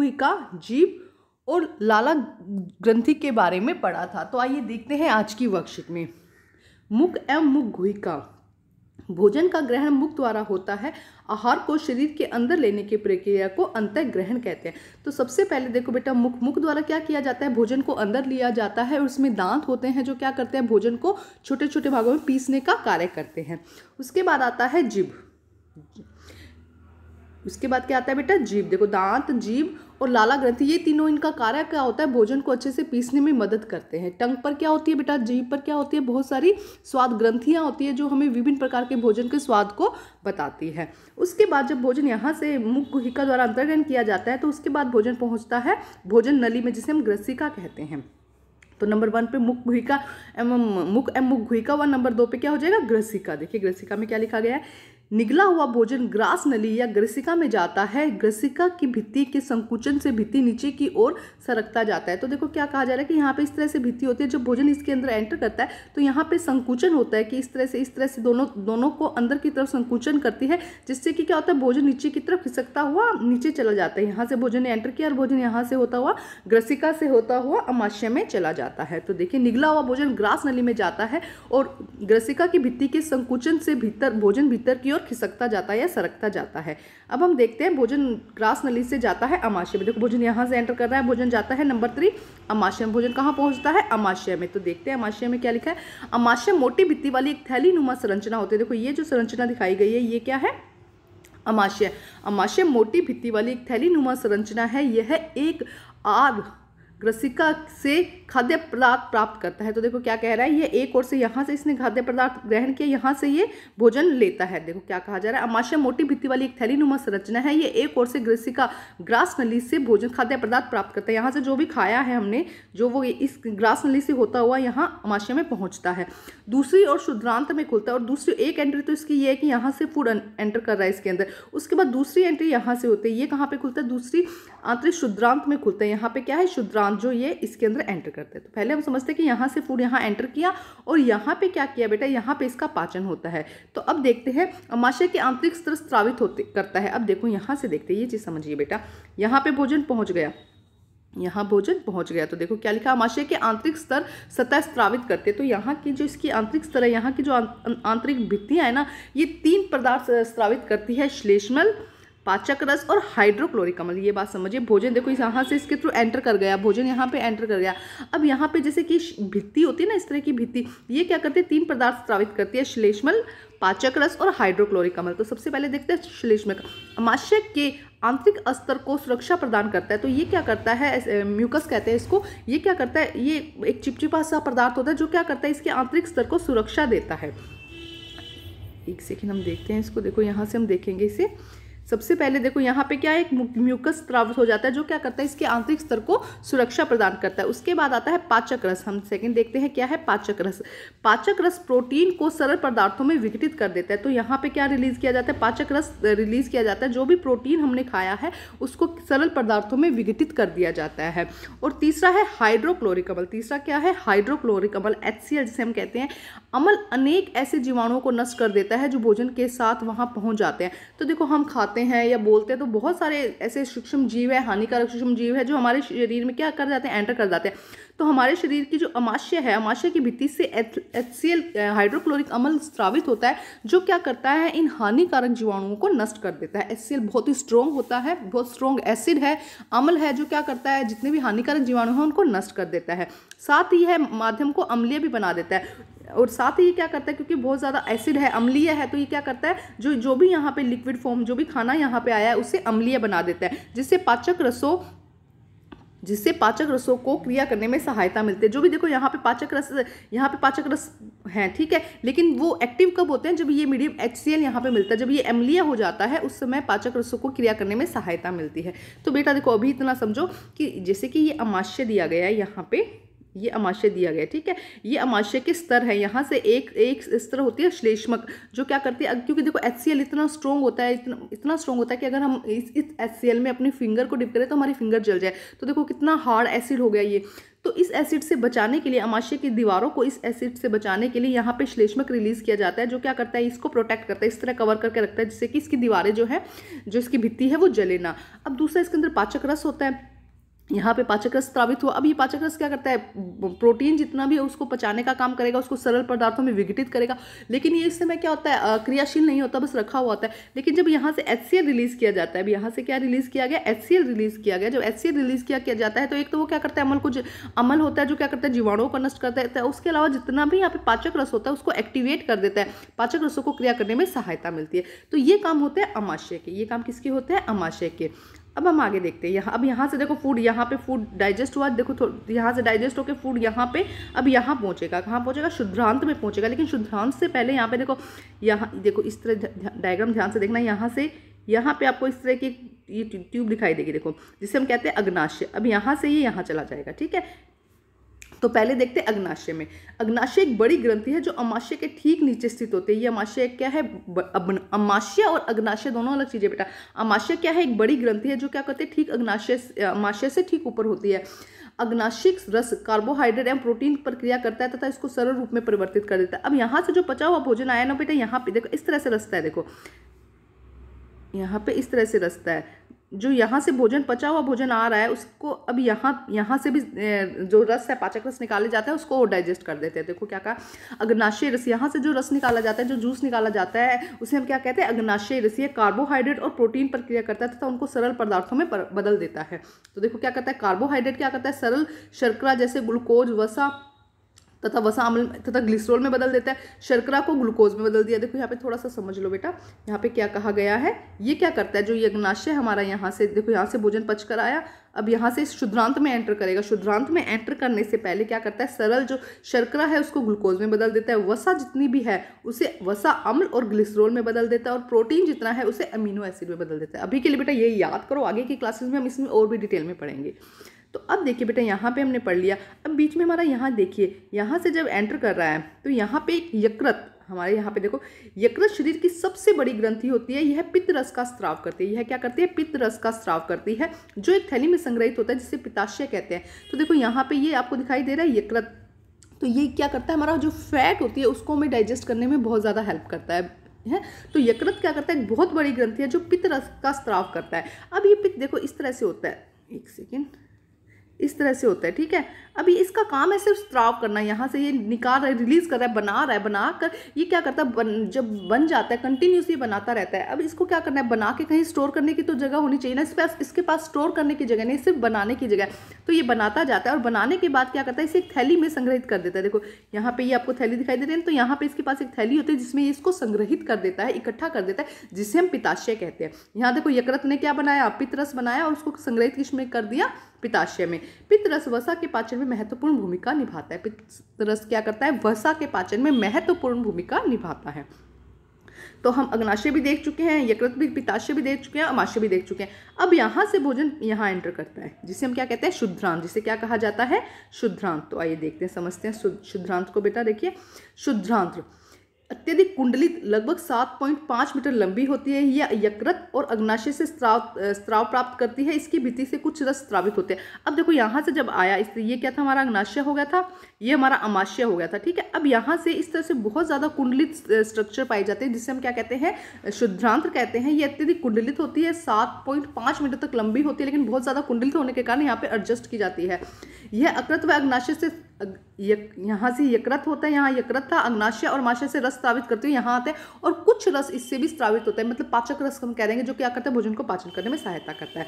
कुई का जीव और लाला ग्रंथि के बारे में पढ़ा था तो आइए देखते हैं आज की वर्कशीट में मुख एवं मुख गुहिका भोजन का ग्रहण मुख द्वारा होता है आहार को शरीर के अंदर लेने की प्रक्रिया को अंत ग्रहण कहते हैं तो सबसे पहले देखो बेटा मुख मुख द्वारा क्या किया जाता है भोजन को अंदर लिया जाता है और उसमें दांत होते हैं जो क्या करते हैं भोजन को छोटे छोटे भागों में पीसने का कार्य करते हैं उसके बाद आता है जीभ उसके बाद क्या आता है बेटा जीभ देखो दांत जीभ और लाला ग्रंथि ये तीनों इनका कार्य क्या होता है भोजन को अच्छे से पीसने में मदद करते हैं टंग पर क्या होती है बेटा जीव पर क्या होती है बहुत सारी स्वाद ग्रंथियाँ होती है जो हमें विभिन्न प्रकार के भोजन के स्वाद को बताती है उसके बाद जब भोजन यहाँ से मुख गुहिका द्वारा अंतर्गण किया जाता है तो उसके बाद भोजन पहुँचता है भोजन नली में जिसे हम ग्रसिका कहते हैं तो नंबर वन पे मुख भूहिका एवं मुख एवं मुख भूहिका व नंबर दो पे क्या हो जाएगा ग्रसिका देखिए ग्रसिका में क्या लिखा गया है निगला हुआ भोजन ग्रास नली या ग्रसिका में जाता है ग्रसिका की भित्ति के संकुचन से भित्ति नीचे की ओर सरकता जाता है तो देखो क्या कहा जा रहा है कि यहाँ पे इस तरह से भित्ति होती है जब भोजन इसके अंदर एंटर करता है तो यहाँ पे संकुचन होता है कि इस तरह से इस तरह से दोनों दोनों को अंदर की तरफ संकुचन करती है जिससे कि क्या होता है भोजन नीचे की तरफ खिसकता हुआ नीचे चला जाता है यहाँ से भोजन ने एंटर किया और भोजन यहाँ से होता हुआ ग्रसिका से होता हुआ अमाशय में चला जाता है तो देखिए निगला हुआ भोजन ग्रास नली में जाता है और ग्रसिका की भित्ति के संकुचन से भीतर भोजन भीतर की ओर और खिसकता जाता है या सरकता जाता है अब हम देखते हैं भोजन ग्रास नली से जाता है अमाशय में देखो भोजन यहाँ से एंटर कर रहा है भोजन जाता है नंबर थ्री अमाशय में भोजन कहाँ पहुँचता है अमाशय में तो देखते हैं अमाशय में क्या लिखा है अमाशय मोटी भित्ती वाली एक थैली नुमा संरचना होती है देखो ये जो संरचना दिखाई गई है ये क्या है अमाशय अमाशय मोटी भित्ती वाली एक थैली नुमा संरचना है यह एक आग ग्रसिका से खाद्य पदार्थ प्राप्त करता है तो देखो क्या कह रहा है ये एक और से यहाँ से इसने खाद्य पदार्थ ग्रहण किया यहाँ से ये भोजन लेता है देखो क्या कहा जा रहा है अमाशय मोटी भित्ति वाली एक नुमा संरचना है ये एक और से ग्रसिका ग्रास नली से भोजन खाद्य पदार्थ प्राप्त करता है यहाँ से जो भी खाया है हमने जो वो इस ग्रास नली से होता हुआ यहाँ अमाशय में पहुँचता है दूसरी और शुद्रांत में खुलता है और दूसरी एक एंट्री तो इसकी ये है कि यहाँ से फूड एंटर कर रहा है इसके अंदर उसके बाद दूसरी एंट्री यहाँ से होती है ये कहाँ पर खुलता है दूसरी आंतरिक शुद्रांत में खुलता है यहाँ पे क्या है शुद्रांत प्लांट जो ये इसके अंदर एंटर करते हैं तो पहले हम समझते हैं कि यहाँ से फूड यहाँ एंटर किया और यहाँ पे क्या किया बेटा यहाँ पे इसका पाचन होता है तो अब देखते हैं अमाशय के आंतरिक स्तर स्त्रावित होते करता है अब देखो यहाँ से देखते हैं ये चीज़ समझिए बेटा यहाँ पर भोजन पहुँच गया यहाँ भोजन पहुँच गया तो देखो क्या लिखा अमाशय के आंतरिक स्तर सतह स्त्रावित करते तो यहाँ की जो इसकी आंतरिक स्तर है यहाँ की जो आंतरिक भित्तियाँ हैं ना ये तीन पदार्थ स्त्रावित करती है श्लेषमल पाचक रस और हाइड्रोक्लोरिक अम्ल ये बात समझिए भोजन देखो यहाँ से इसके थ्रू एंटर कर गया भोजन यहाँ पे एंटर कर गया अब यहाँ पे जैसे कि भित्ति होती है ना इस तरह की भित्ति ये क्या करती है तीन पदार्थ स्रावित करती है श्लेष्मल पाचक रस और हाइड्रोक्लोरिक अम्ल तो सबसे पहले देखते हैं श्लेष्म अमाशय के आंतरिक स्तर को सुरक्षा प्रदान करता है तो ये क्या करता है म्यूकस कहते हैं इसको ये क्या करता है ये एक चिपचिपा सा पदार्थ होता है जो क्या करता है इसके आंतरिक स्तर को सुरक्षा देता है एक सेकेंड हम देखते हैं इसको देखो यहाँ से हम देखेंगे इसे सबसे पहले देखो यहाँ पे क्या है एक म्यूकस स्राव हो जाता है जो क्या करता है इसके आंतरिक स्तर को सुरक्षा प्रदान करता है उसके बाद आता है पाचक रस हम सेकंड देखते हैं क्या है पाचक रस पाचक रस प्रोटीन को सरल पदार्थों में विघटित कर देता है तो यहाँ पे क्या रिलीज किया जाता है पाचक रस रिलीज किया जाता है जो भी प्रोटीन हमने खाया है उसको सरल पदार्थों में विघटित कर दिया जाता है और तीसरा है हाइड्रोक्लोरिक अमल तीसरा क्या है हाइड्रोक्लोरिक अमल एच जिसे हम कहते हैं अमल अनेक ऐसे जीवाणुओं को नष्ट कर देता है जो भोजन के साथ वहाँ पहुँच जाते हैं तो देखो हम खाते खाते हैं या बोलते हैं तो बहुत सारे ऐसे सूक्ष्म जीव है हानिकारक सूक्ष्म जीव है जो हमारे शरीर में क्या कर जाते हैं एंटर कर जाते हैं तो हमारे शरीर की जो अमाशय है अमाशय की भित्ति से एच सी एल हाइड्रोक्लोरिक अमल स्त्रावित होता है जो क्या करता है इन हानिकारक जीवाणुओं को नष्ट कर देता है एच सी एल बहुत ही स्ट्रॉन्ग होता है बहुत स्ट्रॉन्ग एसिड है अमल है जो क्या करता है जितने भी हानिकारक जीवाणु हैं उनको नष्ट कर देता है साथ ही यह माध्यम को अम्लीय भी बना देता है और साथ ही ये क्या करता है क्योंकि बहुत ज़्यादा एसिड है अम्लीय है तो ये क्या करता है जो जो भी यहाँ पे लिक्विड फॉर्म जो भी खाना यहाँ पे आया है उसे अम्लीय बना देता है जिससे पाचक रसों जिससे पाचक रसों को क्रिया करने में सहायता मिलती है जो भी देखो यहाँ पे पाचक रस यहाँ पे पाचक रस हैं ठीक है लेकिन वो एक्टिव कब होते हैं जब ये मीडियम एच सी एल यहाँ पर मिलता है जब ये एमलिया हो जाता है उस समय पाचक रसों को क्रिया करने में सहायता मिलती है तो बेटा देखो अभी इतना समझो कि जैसे कि ये अमाश्य दिया गया है यहाँ पे ये अमाशय दिया गया ठीक है ये अमाशय के स्तर है यहाँ से एक एक स्तर होती है श्लेष्मक जो क्या करती है क्योंकि देखो एच इतना स्ट्रॉन्ग होता है इतना इतना स्ट्रॉन्ग होता है कि अगर हम इस इस एच में अपनी फिंगर को डिप करें तो हमारी फिंगर जल जाए तो देखो कितना हार्ड एसिड हो गया ये तो इस एसिड से बचाने के लिए अमाशय की दीवारों को इस एसिड से बचाने के लिए यहाँ पे श्लेष्मक रिलीज किया जाता है जो क्या करता है इसको प्रोटेक्ट करता है इस तरह कवर करके रखता है जिससे कि इसकी दीवारें जो है जो इसकी भित्ती है वो जले ना अब दूसरा इसके अंदर पाचक रस होता है यहाँ पे पाचक रस स्त्रावित हुआ अब ये पाचक रस क्या करता है प्रोटीन जितना भी है उसको पचाने का काम करेगा उसको सरल पदार्थों में विघटित करेगा लेकिन ये इस समय क्या होता है क्रियाशील नहीं होता बस रखा हुआ होता है लेकिन जब यहाँ से एच रिलीज किया जाता है अब यहाँ से क्या रिलीज किया गया एच रिलीज किया गया जब एच रिलीज किया किया जाता है तो एक तो वो क्या करता है अमल को अमल होता है जो क्या करता है जीवाणुओं को नष्ट करता है तो उसके अलावा जितना भी यहाँ पे पाचक रस होता है उसको एक्टिवेट कर देता है पाचक रसों को क्रिया करने में सहायता मिलती है तो ये काम होते हैं अमाशय के ये काम किसके होते हैं अमाशय के अब हम आगे देखते हैं यहाँ अब यहाँ से देखो फूड यहाँ पे फूड डाइजेस्ट हुआ देखो थोड़ा यहाँ से डाइजेस्ट होकर फूड यहाँ पे अब यहाँ पहुँचेगा कहाँ पहुँचेगा शुद्धांत में पहुँचेगा लेकिन शुद्धांत से पहले यहाँ पे देखो यहाँ देखो इस तरह डायग्राम ध्यान से देखना यहाँ से यहाँ पे आपको इस तरह की ये ट्यूब दिखाई देगी देखो जिसे हम कहते हैं अग्नाशय अब यहाँ से ये यहाँ चला जाएगा ठीक है तो पहले देखते हैं अग्नाशय में अग्नाशय एक बड़ी ग्रंथि है जो अमाशय के ठीक नीचे स्थित होते है ये अमाशय क्या है अमाशय और अग्नाशय दोनों अलग चीज़ें बेटा अमाशय क्या है एक बड़ी ग्रंथि है जो क्या कहते हैं ठीक अग्नाशय अमाशय से ठीक ऊपर होती है अग्नाशिक रस कार्बोहाइड्रेट एवं प्रोटीन पर क्रिया करता है तथा इसको सरल रूप में परिवर्तित कर देता है अब यहाँ से जो पचा हुआ भोजन आया ना बेटा यहाँ पे देखो इस तरह से रसता है देखो यहाँ पे इस तरह से रसता है जो यहाँ से भोजन पचा हुआ भोजन आ रहा है उसको अब यहाँ यहाँ से भी जो रस है पाचक रस निकाले जाता है उसको वो डाइजेस्ट कर देते हैं देखो क्या कहा अग्नाशय रस यहाँ से जो रस निकाला जाता है जो जूस निकाला जाता है उसे हम क्या कहते हैं अग्नाशय रस ये कार्बोहाइड्रेट और प्रोटीन प्रक्रिया करता है तथा उनको सरल पदार्थों में बदल देता है तो देखो क्या करता है कार्बोहाइड्रेट क्या करता है सरल शर्करा जैसे ग्लूकोज वसा तथा वसा अम्ल तथा ग्लिसरोल में बदल देता है शर्करा को ग्लूकोज में बदल दिया देखो यहाँ पे थोड़ा सा समझ लो बेटा यहाँ पे क्या कहा गया है ये क्या करता है जो यज्ञाशय हमारा यहाँ से देखो यहाँ से भोजन पच कर आया अब यहाँ से शुद्रांत में एंटर करेगा शुद्रांत में एंटर करने से पहले क्या करता है सरल जो शर्करा है उसको ग्लूकोज में बदल देता है वसा जितनी भी है उसे वसा अम्ल और ग्लिसरोल में बदल देता है और प्रोटीन जितना है उसे अमीनो एसिड में बदल देता है अभी के लिए बेटा ये याद करो आगे की क्लासेज में हम इसमें और भी डिटेल में पढ़ेंगे तो अब देखिए बेटा यहाँ पे हमने पढ़ लिया अब बीच में हमारा यहाँ देखिए यहाँ से जब एंटर कर रहा है तो यहाँ पे एक यकृत हमारे यहाँ पे देखो यकृत शरीर की सबसे बड़ी ग्रंथि होती है यह पित्त रस का स्त्राव करती है यह क्या करती है पित्त रस का स्त्राव करती है जो एक थैली में संग्रहित होता है जिसे पिताशय कहते हैं तो देखो यहाँ पर ये आपको दिखाई दे रहा है यकृत तो ये क्या करता है हमारा जो फैट होती है उसको हमें डाइजेस्ट करने में बहुत ज़्यादा हेल्प करता है है तो यकृत क्या करता है बहुत बड़ी ग्रंथि है जो पित्त रस का स्त्राव करता है अब ये पित्त देखो इस तरह से होता है एक सेकेंड इस तरह से होता है ठीक है अभी इसका काम है सिर्फ स्त्राव करना यहाँ से ये निकाल रहा है रिलीज़ कर रहा है बना रहा है बना कर ये क्या करता है बन जब बन जाता है कंटिन्यूसली बनाता रहता है अब इसको क्या करना है बना के कहीं स्टोर करने की तो जगह होनी चाहिए ना इस पास इसके पास स्टोर करने की जगह नहीं सिर्फ बनाने की जगह तो ये बनाता जाता है और बनाने के बाद क्या करता है इसे एक थैली में संग्रहित कर देता है देखो यहाँ पर ये आपको थैली दिखाई दे रही है तो यहाँ पर इसके पास एक थैली होती है जिसमें इसको संग्रहित कर देता है इकट्ठा कर देता है जिसे हम पिताशय कहते हैं यहाँ देखो यकृत ने क्या बनाया पितरस बनाया और उसको संग्रहित किस में कर दिया पिताशय में पित्तरस वसा के पाचन में महत्वपूर्ण भूमिका निभाता है पित्तरस क्या करता है वसा के पाचन में महत्वपूर्ण भूमिका निभाता है तो हम अग्नाशय भी देख चुके हैं यकृत भी पिताशय भी देख चुके हैं अमाशय भी देख चुके हैं अब यहाँ से भोजन यहाँ एंटर करता है जिसे हम क्या कहते हैं शुद्रांत जिसे क्या कहा जाता है शुद्रांत तो आइए देखते हैं समझते हैं शुद्रांत को बेटा देखिए शुद्रांत अत्यधिक कुंडलित लगभग सात पॉइंट पाँच मीटर लंबी होती है यह यकृत और अग्नाशय से स्त्राव स्त्राव प्राप्त करती है इसकी भित्ति से कुछ रस स्त्रावित होते हैं अब देखो यहाँ से जब आया इस ये क्या था हमारा अग्नाशय हो गया था ये हमारा अमाशय हो गया था ठीक है अब यहाँ से इस तरह से बहुत ज़्यादा कुंडलित स्ट्रक्चर पाए जाते हैं जिसे हम क्या कहते हैं शुद्धांत कहते हैं ये अत्यधिक कुंडलित होती है सात पॉइंट पाँच मीटर तक लंबी होती है लेकिन बहुत ज़्यादा कुंडलित होने के कारण यहाँ पर एडजस्ट की जाती है यह अकृत व अग्नाशय से यहाँ से यकृत होता है यहाँ यकृत था अग्नाशय और माशय से रस स्त्रावित करते हुए यहाँ आते हैं और कुछ रस इससे भी स्त्रावित होता है मतलब पाचक रस हम कह रहे हैं जो क्या करता है भोजन को पाचन करने में सहायता करता है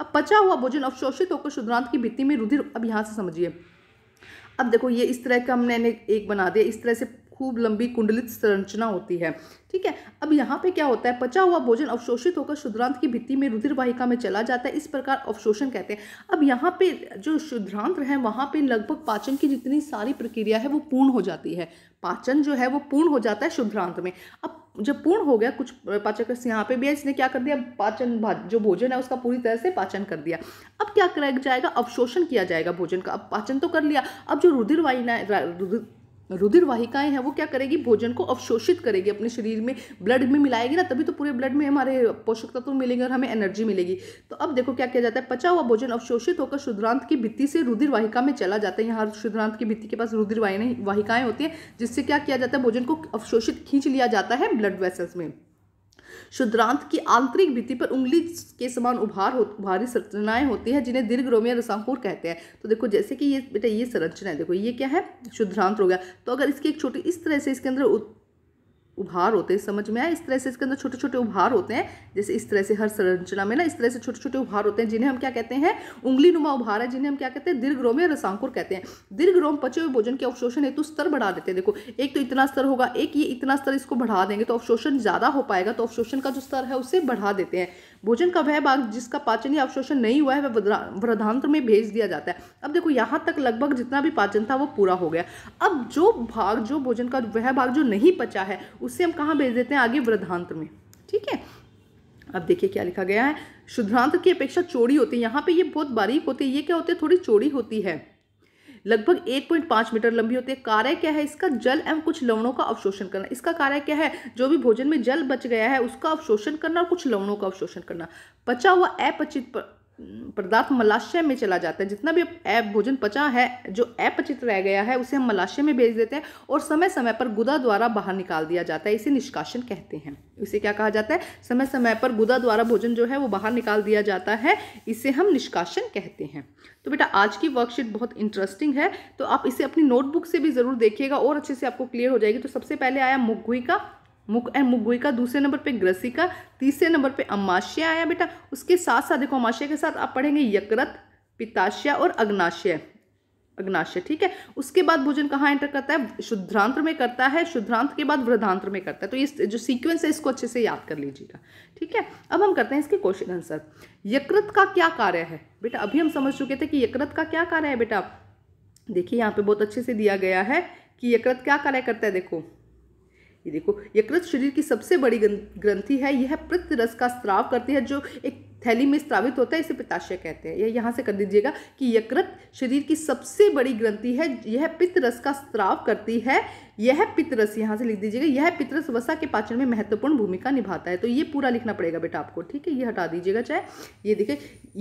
अब पचा हुआ भोजन अवशोषित होकर शुद्रांत की भित्ति में रुधिर अब यहाँ से समझिए अब देखो ये इस तरह का हमने एक बना दिया इस तरह से खूब लंबी कुंडलित संरचना होती है ठीक है अब यहाँ पे क्या होता है पचा हुआ भोजन अवशोषित होकर शुद्रांत की भित्ति में रुधिर वाहिका में चला जाता है इस प्रकार अवशोषण कहते हैं अब यहाँ पे जो शुद्रांत है वहाँ पे लगभग पाचन की जितनी सारी प्रक्रिया है वो पूर्ण हो जाती है पाचन जो है वो पूर्ण हो जाता है शुद्रांत में अब जब पूर्ण हो गया कुछ पाचक यहाँ पे भी है इसने क्या कर दिया पाचन जो भोजन है उसका पूरी तरह से पाचन कर दिया अब क्या कर जाएगा अवशोषण किया जाएगा भोजन का अब पाचन तो कर लिया अब जो रुधिर वाहिना रुधिर वाहिकाएं हैं वो क्या करेगी भोजन को अवशोषित करेगी अपने शरीर में ब्लड में मिलाएगी ना तभी तो पूरे ब्लड में हमारे पोषक तत्व तो मिलेंगे और हमें एनर्जी मिलेगी तो अब देखो क्या किया जाता है पचा हुआ भोजन अवशोषित होकर शुद्रांत की भित्ति से रुधिर वाहिका में चला जाता है यहाँ शुद्रांत की भित्ति के पास रुधिर वाहिकाएं होती हैं जिससे क्या किया जाता है भोजन को अवशोषित खींच लिया जाता है ब्लड वेसल्स में शुद्रांत की आंतरिक भित्ति पर उंगली के समान उभार हो उभारी संरचनाएं होती है जिन्हें दीर्घ रोम या रसांकुर कहते हैं तो देखो जैसे कि ये बेटा ये संरचना है देखो ये क्या है शुद्रांत हो गया तो अगर इसकी एक छोटी इस तरह से इसके अंदर उभार होते हैं समझ में आया इस तरह से इसके अंदर छोटे छोटे उभार होते हैं जैसे इस तरह से हर संरचना में ना इस तरह से छोटे छोटे उभार होते हैं जिन्हें हम क्या कहते हैं उंगली नुमा उभार है जिन्हें हम क्या कहते हैं दीर्घ रोम या रसांकुर कहते हैं दीर्घ रोम पचे हुए भोजन के अवशोषण हेतु स्तर बढ़ा देते हैं देखो एक तो इतना स्तर होगा एक ये इतना स्तर इसको बढ़ा देंगे तो अवशोषण ज़्यादा हो पाएगा तो अवशोषण का जो स्तर है उसे बढ़ा देते हैं भोजन का वह भाग जिसका पाचन या अवशोषण नहीं हुआ है वह वृद्धांत में भेज दिया जाता है अब देखो यहाँ तक लगभग जितना भी पाचन था वो पूरा हो गया अब जो भाग जो भोजन का वह भाग जो नहीं पचा है उससे हम कहाँ भेज देते हैं आगे वृद्धांत में ठीक है अब देखिए क्या लिखा गया है शुद्धांत की अपेक्षा चोरी होती है यहाँ पे ये बहुत बारीक होती है ये क्या होती है थोड़ी चोरी होती है लगभग 1.5 मीटर लंबी होती है कार्य क्या है इसका जल एवं कुछ लवणों का अवशोषण करना इसका कार्य क्या है जो भी भोजन में जल बच गया है उसका अवशोषण करना और कुछ लवणों का अवशोषण करना पचा हुआ अपचित पदार्थ मलाशय में चला जाता है जितना भी ऐप भोजन पचा है जो अपचित रह गया है उसे हम मलाशय में भेज देते हैं और समय समय पर गुदा द्वारा बाहर निकाल दिया जाता है इसे निष्कासन कहते हैं इसे क्या कहा जाता है समय समय पर गुदा द्वारा भोजन जो है वो बाहर निकाल दिया जाता है इसे हम निष्कासन कहते हैं तो बेटा आज की वर्कशीट बहुत इंटरेस्टिंग है तो आप इसे अपनी नोटबुक से भी ज़रूर देखिएगा और अच्छे से आपको क्लियर हो जाएगी तो सबसे पहले आया मुगुई का मुक एंड का दूसरे नंबर पे ग्रसिका तीसरे नंबर पे अमाशय आया बेटा उसके साथ साथ देखो अमाशय के साथ आप पढ़ेंगे यकृत पिताशय और अग्नाशय अग्नाशय ठीक है उसके बाद भोजन कहाँ एंटर करता है शुद्धांत्र में करता है शुद्धांत के बाद वृद्धांत्र में करता है तो ये जो सीक्वेंस है इसको अच्छे से याद कर लीजिएगा ठीक है अब हम करते हैं इसके क्वेश्चन आंसर यकृत का क्या कार्य है बेटा अभी हम समझ चुके थे कि यकृत का क्या कार्य है बेटा देखिए यहाँ पे बहुत अच्छे से दिया गया है कि यकृत क्या कार्य करता है देखो ये देखो यकृत शरीर की सबसे बड़ी ग्रंथि है यह पृथ्वी रस का स्त्राव करती है जो एक थैली में स्त्रावित होता है इसे पिताशय कहते हैं यह यहाँ से कर दीजिएगा कि यकृत शरीर की सबसे बड़ी ग्रंथि है यह पित्त रस का स्त्राव करती है यह पितरस यहाँ से लिख दीजिएगा यह पितरस वसा के पाचन में महत्वपूर्ण भूमिका निभाता है तो ये पूरा लिखना पड़ेगा बेटा आपको ठीक है ये हटा दीजिएगा चाहे ये देखिए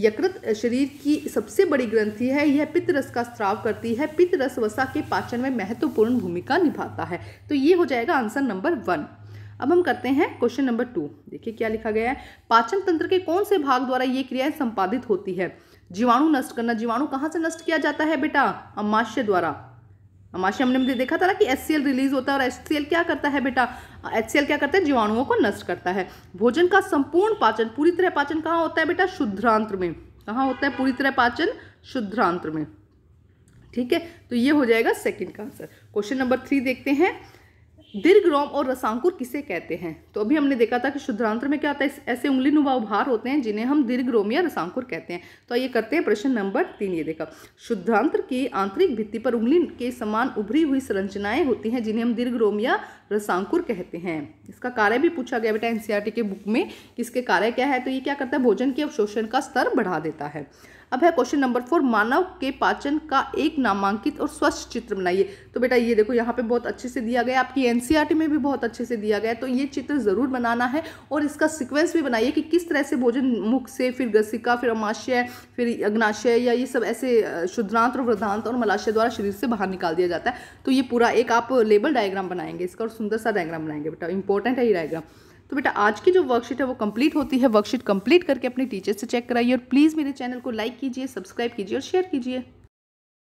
यकृत शरीर की सबसे बड़ी ग्रंथि है यह पितरस का स्त्राव करती है पितरस वसा के पाचन में महत्वपूर्ण भूमिका निभाता है तो ये हो जाएगा आंसर नंबर वन अब हम करते हैं क्वेश्चन नंबर टू देखिए क्या लिखा गया है पाचन तंत्र के कौन से भाग द्वारा ये क्रियाएं संपादित होती है जीवाणु नष्ट करना जीवाणु कहाँ से नष्ट किया जाता है बेटा अमाश्य द्वारा अमाश्य हमने देखा था ना कि एस रिलीज होता है और एस क्या करता है बेटा एच क्या करता है जीवाणुओं को नष्ट करता है भोजन का संपूर्ण पाचन पूरी तरह पाचन कहाँ होता है बेटा शुद्धांत्र में कहाँ होता है पूरी तरह पाचन शुद्धांत्र में ठीक है तो ये हो जाएगा सेकंड का आंसर क्वेश्चन नंबर थ्री देखते हैं दीर्घ रोम और रसांकुर किसे कहते हैं तो अभी हमने देखा था कि शुद्धांतर में क्या होता है ऐसे उंगली नुमा उभार होते हैं जिन्हें हम दीर्घ रोम या रसांकुर कहते हैं तो ये करते हैं प्रश्न नंबर तीन ये देखा शुद्धांतर की आंतरिक भित्ति पर उंगली के समान उभरी हुई संरचनाएं होती हैं जिन्हें हम दीर्घ रोम या रसांकुर कहते हैं इसका कार्य भी पूछा गया बेटा एनसीआरटी के बुक में इसके कार्य क्या है तो ये क्या करता है भोजन के अवशोषण का स्तर बढ़ा देता है अब है क्वेश्चन नंबर फोर मानव के पाचन का एक नामांकित और स्वच्छ चित्र बनाइए तो बेटा ये देखो यहाँ पे बहुत अच्छे से दिया गया आपकी एनसीईआरटी e में भी बहुत अच्छे से दिया गया तो ये चित्र ज़रूर बनाना है और इसका सिक्वेंस भी बनाइए कि किस तरह से भोजन मुख से फिर ग्रसिका फिर अमाशय फिर अग्नाशय या ये सब ऐसे शुद्रांत और वृद्धांत और मलाशय द्वारा शरीर से बाहर निकाल दिया जाता है तो ये पूरा एक आप लेबल डायग्राम बनाएंगे इसका और सुंदर सा डायग्राम बनाएंगे बेटा इंपॉर्टेंट है ये डायग्राम तो बेटा आज की जो वर्कशीट है वो कंप्लीट होती है वर्कशीट कंप्लीट करके अपने टीचर से चेक कराइए और प्लीज़ मेरे चैनल को लाइक कीजिए सब्सक्राइब कीजिए और शेयर कीजिए